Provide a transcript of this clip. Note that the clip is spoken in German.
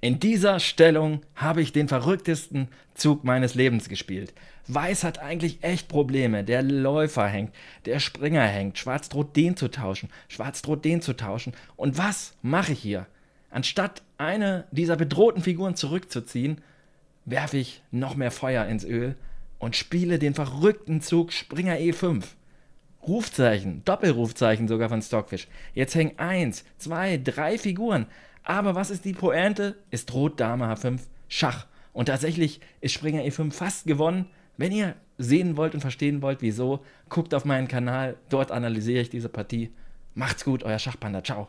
In dieser Stellung habe ich den verrücktesten Zug meines Lebens gespielt. Weiß hat eigentlich echt Probleme. Der Läufer hängt, der Springer hängt, Schwarz droht den zu tauschen, Schwarz droht den zu tauschen. Und was mache ich hier? Anstatt eine dieser bedrohten Figuren zurückzuziehen, werfe ich noch mehr Feuer ins Öl und spiele den verrückten Zug Springer E5. Rufzeichen, Doppelrufzeichen sogar von Stockfish. Jetzt hängen eins, zwei, drei Figuren. Aber was ist die Pointe? Es droht Dame H5 Schach. Und tatsächlich ist Springer E5 fast gewonnen. Wenn ihr sehen wollt und verstehen wollt, wieso, guckt auf meinen Kanal. Dort analysiere ich diese Partie. Macht's gut, euer Schachpanda. Ciao.